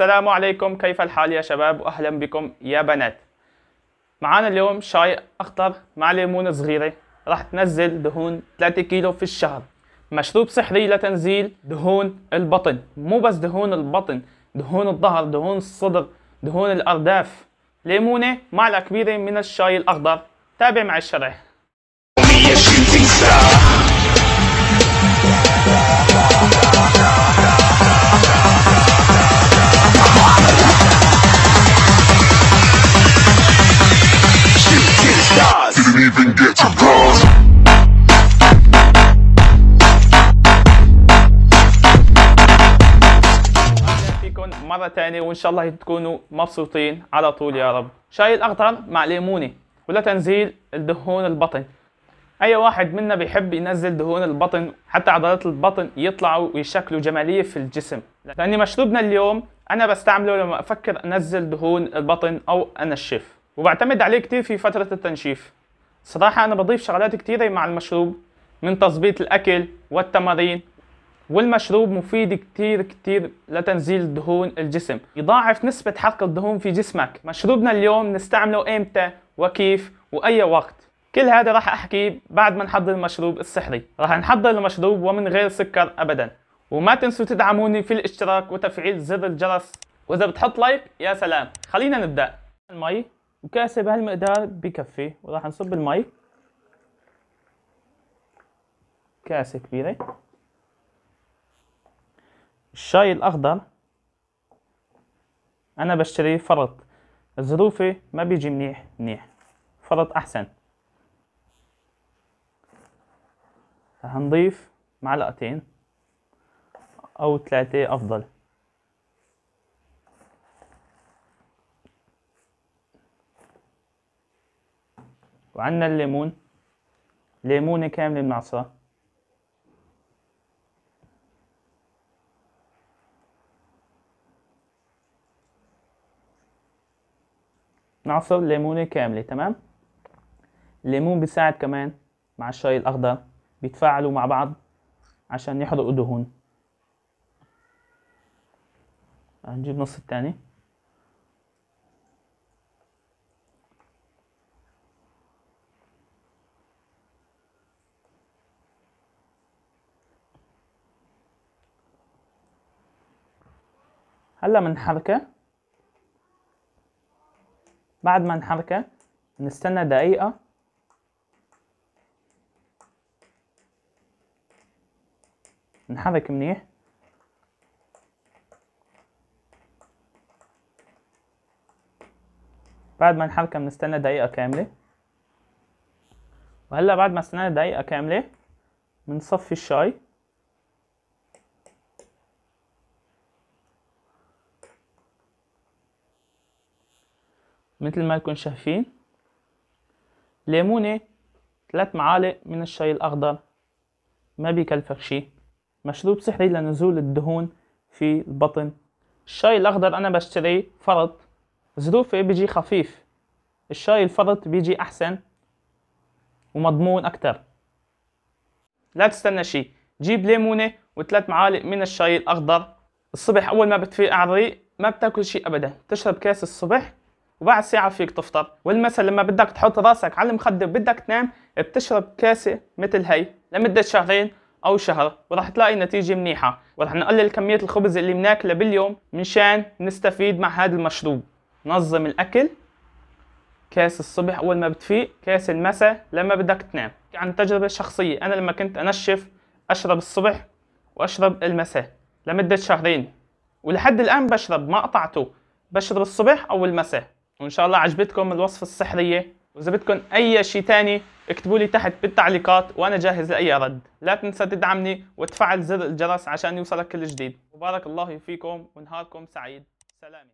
السلام عليكم كيف الحال يا شباب واهلا بكم يا بنات معانا اليوم شاي اخضر مع ليمونة صغيرة راح تنزل دهون 3 كيلو في الشهر مشروب سحري لتنزيل دهون البطن مو بس دهون البطن دهون الظهر دهون الصدر دهون الارداف ليمونة معلقة كبيرة من الشاي الاخضر تابع مع الشرح and get مره تانية وان شاء الله تكونوا مبسوطين على طول يا رب شاي الاخضر مع ليمونه ولا تنزيل الدهون البطن اي واحد منا بيحب ينزل دهون البطن حتى عضلات البطن يطلعوا ويشكلوا جماليه في الجسم لاني مشروبنا اليوم انا بستعمله لما افكر انزل دهون البطن او انشف وبعتمد عليه كتير في فتره التنشيف صراحة أنا بضيف شغلات كتيرة مع المشروب من تظبيط الأكل والتمارين والمشروب مفيد كتير كتير لتنزيل دهون الجسم يضاعف نسبة حرق الدهون في جسمك مشروبنا اليوم نستعمله إمتى وكيف وأي وقت كل هذا راح أحكيه بعد ما نحضر المشروب السحري راح نحضر المشروب ومن غير سكر أبدا وما تنسوا تدعموني في الاشتراك وتفعيل زر الجرس وإذا بتحط لايك يا سلام خلينا نبدأ المي وكاسه بهالمقدار بكفي وراح نصب المي كاسه كبيره الشاي الاخضر انا بشتري فرط ظروفي ما بيجي منيح منيح فرط احسن رح نضيف معلقتين او ثلاثه افضل وعندنا الليمون ليمونة كاملة بنعصرها نعصر ليمونة كاملة تمام الليمون بيساعد كمان مع الشاي الأخضر بيتفاعلوا مع بعض عشان يحرقوا دهون هنجيب نص التاني هلا بنحركه بعد ما نحركه نستنى دقيقة نحرك منيح بعد ما نحركه بنستنى دقيقة كاملة وهلا بعد ما استنى دقيقة كاملة بنصفي الشاي مثل ما تكون شايفين ليمونة ثلاث معالق من الشاي الأخضر ما بيكلفك شي مشروب سحري لنزول الدهون في البطن الشاي الأخضر أنا بشتري فرط ظروفه بيجي خفيف الشاي الفرط بيجي أحسن ومضمون أكتر لا تستنى شي جيب ليمونة وثلاث معالق من الشاي الأخضر الصبح أول ما بتفيق على الريق ما بتاكل شي أبدا تشرب كاس الصبح وبعد ساعة فيك تفطر والمثل لما بدك تحط راسك على المخدة بدك تنام بتشرب كاسة مثل هي لمدة شهرين أو شهر وراح تلاقي نتيجة منيحة وراح نقلل كمية الخبز اللي بناكله باليوم منشان نستفيد مع هذا المشروب نظم الأكل كاس الصبح أول ما بتفيق كاس المساء لما بدك تنام عن تجربة شخصية أنا لما كنت أنشف أشرب الصبح وأشرب المساء لمدة شهرين ولحد الآن بشرب ما قطعته بشرب الصبح أو المساء وان شاء الله عجبتكم الوصفه السحريه واذا بدكم اي شيء ثاني اكتبوا لي تحت بالتعليقات وانا جاهز لاي رد لا تنسى تدعمني وتفعل زر الجرس عشان يوصلك كل جديد وبارك الله فيكم ونهاركم سعيد سلام